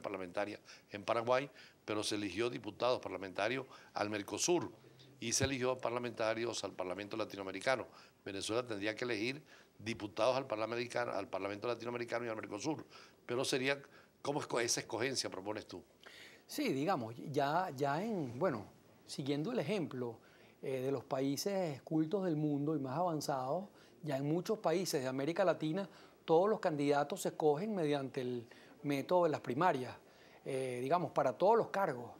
parlamentarias en Paraguay, pero se eligió diputados parlamentarios al Mercosur y se eligió parlamentarios al Parlamento Latinoamericano. Venezuela tendría que elegir diputados al Parlamento, al Parlamento Latinoamericano y al Mercosur, pero sería, ¿cómo es esa escogencia propones tú? Sí, digamos, ya, ya en, bueno, siguiendo el ejemplo eh, de los países cultos del mundo y más avanzados, ya en muchos países de América Latina todos los candidatos se escogen mediante el, método de las primarias, eh, digamos, para todos los cargos.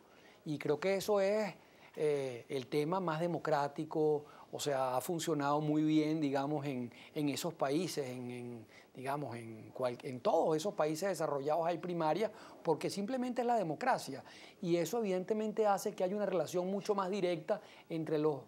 Y creo que eso es eh, el tema más democrático, o sea, ha funcionado muy bien, digamos, en, esos países, en digamos, en, todos esos países desarrollados hay primaria, porque simplemente es la democracia. Y eso evidentemente hace que haya una relación mucho más directa entre los,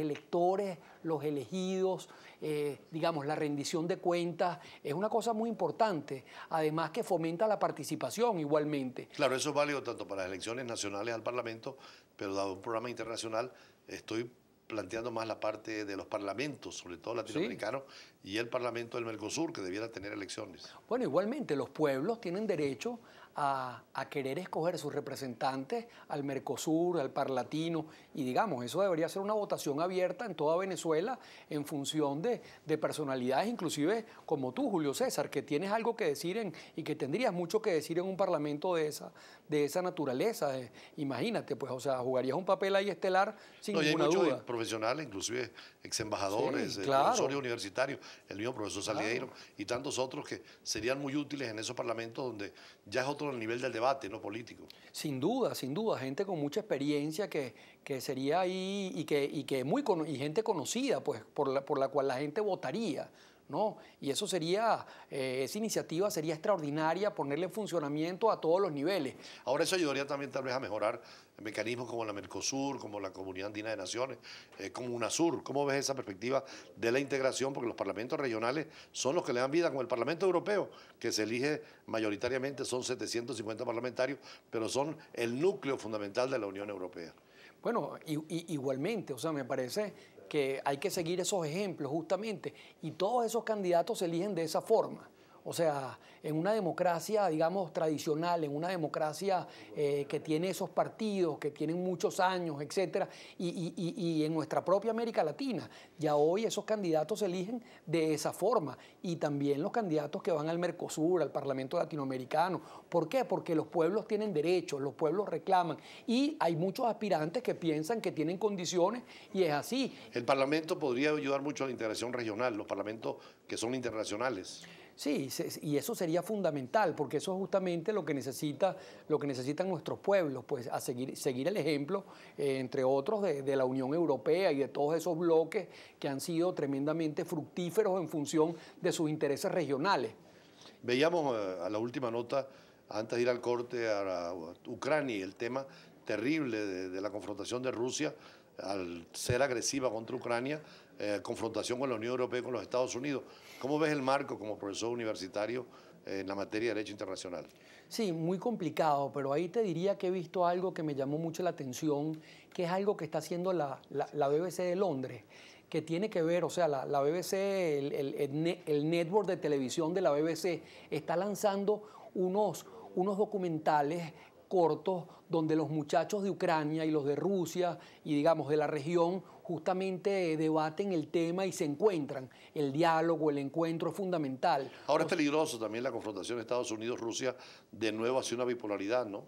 electores, los elegidos, eh, digamos, la rendición de cuentas. Es una cosa muy importante, además que fomenta la participación igualmente. Claro, eso es válido tanto para las elecciones nacionales al Parlamento, pero dado un programa internacional, estoy planteando más la parte de los parlamentos, sobre todo latinoamericanos, y el Parlamento del Mercosur, que debiera tener elecciones. Bueno, igualmente los pueblos tienen derecho a, querer escoger sus representantes al Mercosur, al Parlatino, y digamos, eso debería ser una votación abierta en toda Venezuela en función de, personalidades, inclusive como tú, Julio César, que tienes algo que decir en, y que tendrías mucho que decir en un Parlamento de esa, de esa naturaleza. Eh, imagínate, pues, o sea, jugarías un papel ahí estelar sin no, ninguna hay duda. profesionales, inclusive ex embajadores, eh, universitarios el mismo profesor Salgueiro y tantos otros que serían muy útiles en esos parlamentos donde ya es otro nivel del debate, no político. Sin duda, sin duda, gente con mucha experiencia que, que sería ahí y que, y que muy gente conocida, pues, por por la cual la gente votaría. Y eso sería, eh, esa iniciativa sería extraordinaria, ponerle en funcionamiento a todos los niveles. Ahora eso ayudaría también tal vez a mejorar mecanismos como la Mercosur, como la Comunidad Andina de Naciones, eh, como UNASUR. ¿Cómo ves esa perspectiva de la integración? Porque los parlamentos regionales son los que le dan vida, como el Parlamento Europeo, que se elige mayoritariamente, son 750 parlamentarios, pero son el núcleo fundamental de la Unión Europea. Bueno, igualmente, o sea, me parece que hay que seguir esos ejemplos justamente y todos esos candidatos se eligen de esa forma. O sea, en una democracia, digamos, tradicional, en una democracia eh, que tiene esos partidos, que tienen muchos años, etcétera, y, y, en nuestra propia América Latina, ya hoy esos candidatos se eligen de esa forma. Y también los candidatos que van al Mercosur, al Parlamento Latinoamericano. ¿Por qué? Porque los pueblos tienen derechos, los pueblos reclaman. Y hay muchos aspirantes que piensan que tienen condiciones y es así. El Parlamento podría ayudar mucho a la integración regional, los parlamentos que son internacionales. Sí, y eso sería fundamental, porque eso es justamente lo que, necesita, lo que necesitan nuestros pueblos, pues a seguir, seguir el ejemplo, eh, entre otros, de, la Unión Europea y de todos esos bloques que han sido tremendamente fructíferos en función de sus intereses regionales. Veíamos eh, a la última nota, antes de ir al corte, a, Ucrania, el tema terrible de la confrontación de Rusia al ser agresiva contra Ucrania, eh, confrontación con la Unión Europea y con los Estados Unidos. ¿Cómo ves el marco como profesor universitario eh, en la materia de derecho internacional? Sí, muy complicado, pero ahí te diría que he visto algo que me llamó mucho la atención, que es algo que está haciendo la, BBC de Londres que tiene que ver, o sea, la, BBC, el, network de televisión de la BBC, está lanzando unos, unos documentales cortos donde los muchachos de Ucrania y los de Rusia y digamos de la región justamente debaten el tema y se encuentran. El diálogo, el encuentro es fundamental. Ahora es peligroso también la confrontación Estados Unidos-Rusia de nuevo hacia una bipolaridad, ¿no?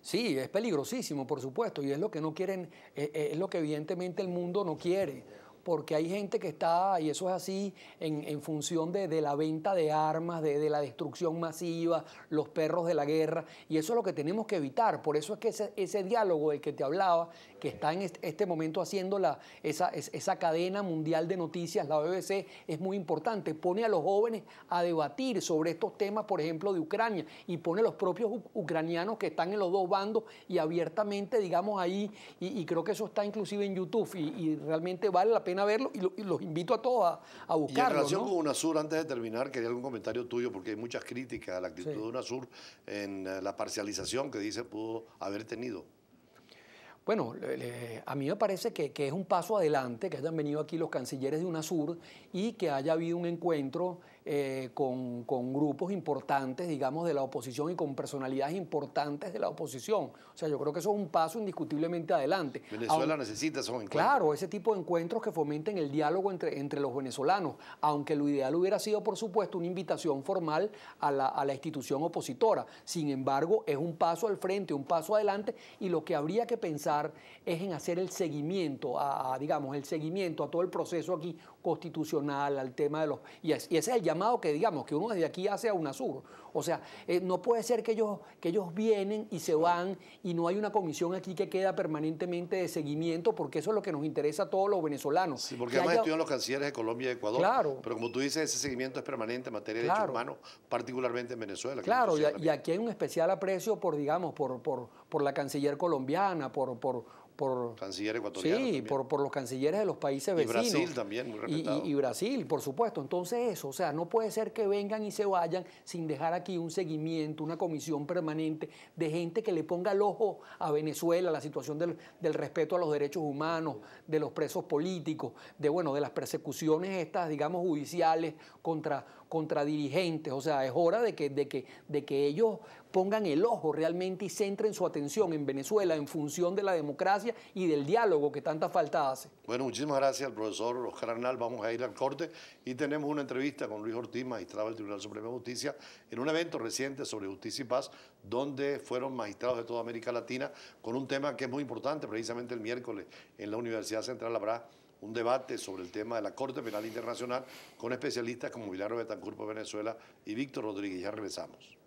Sí, es peligrosísimo, por supuesto, y es lo que no quieren, eh, eh, es lo que evidentemente el mundo no quiere porque hay gente que está, y eso es así, en, función de, la venta de armas, de, la destrucción masiva, los perros de la guerra, y eso es lo que tenemos que evitar. Por eso es que ese, diálogo del que te hablaba, que está en este, este momento haciendo la, esa, cadena mundial de noticias, la BBC, es muy importante. Pone a los jóvenes a debatir sobre estos temas, por ejemplo, de Ucrania, y pone a los propios ucranianos que están en los dos bandos y abiertamente, digamos, ahí, y, creo que eso está inclusive en YouTube, y realmente vale la pena a verlo y, los invito a todos a, buscarlo. Y en relación con UNASUR, antes de terminar, quería algún comentario tuyo porque hay muchas críticas a la actitud de UNASUR en eh, la parcialización que dice pudo haber tenido. Bueno, a mí me parece que es un paso adelante que hayan venido aquí los cancilleres de UNASUR y que haya habido un encuentro eh, con, grupos importantes, digamos, de la oposición y con personalidades importantes de la oposición. O sea, yo creo que eso es un paso indiscutiblemente adelante. Venezuela necesita esos encuentros. Claro, ese tipo de encuentros que fomenten el diálogo entre, entre los venezolanos, aunque lo ideal hubiera sido, por supuesto, una invitación formal a la, a la institución opositora. Sin embargo, es un paso al frente, un paso adelante, y lo que habría que pensar es en hacer el seguimiento, a digamos, el seguimiento a todo el proceso aquí constitucional, al tema de los... Y, ese es el llamado que, digamos, que uno desde aquí hace a UNASUR. O sea, eh, no puede ser que ellos, que ellos vienen y se van y no hay una comisión aquí que queda permanentemente de seguimiento, porque eso es lo que nos interesa a todos los venezolanos. Sí, porque además estudian los cancilleres de Colombia y Ecuador. Claro. Pero como tú dices, ese seguimiento es permanente en materia de derechos humanos, particularmente en Venezuela. Claro, y, aquí hay un especial aprecio por, digamos, por, la canciller colombiana, por por Sí, por, por los cancilleres de los países vecinos. Y Brasil también, muy Y, Brasil, por supuesto. Entonces eso, o sea, no puede ser que vengan y se vayan sin dejar aquí un seguimiento, una comisión permanente de gente que le ponga el ojo a Venezuela, la situación del, respeto a los derechos humanos, de los presos políticos, de bueno, de las persecuciones estas, digamos, judiciales contra, contra dirigentes. O sea, es hora de que, de que, de que ellos pongan el ojo realmente y centren su atención en Venezuela en función de la democracia y del diálogo que tanta falta hace. Bueno, muchísimas gracias al profesor Oscar Arnal. Vamos a ir al corte y tenemos una entrevista con Luis Ortiz, magistrado del Tribunal Supremo de Justicia, en un evento reciente sobre justicia y paz, donde fueron magistrados de toda América Latina con un tema que es muy importante, precisamente el miércoles en la Universidad Central Habrá un debate sobre el tema de la Corte Penal Internacional con especialistas como Milagro Betancurpo de Venezuela y Víctor Rodríguez. Ya regresamos.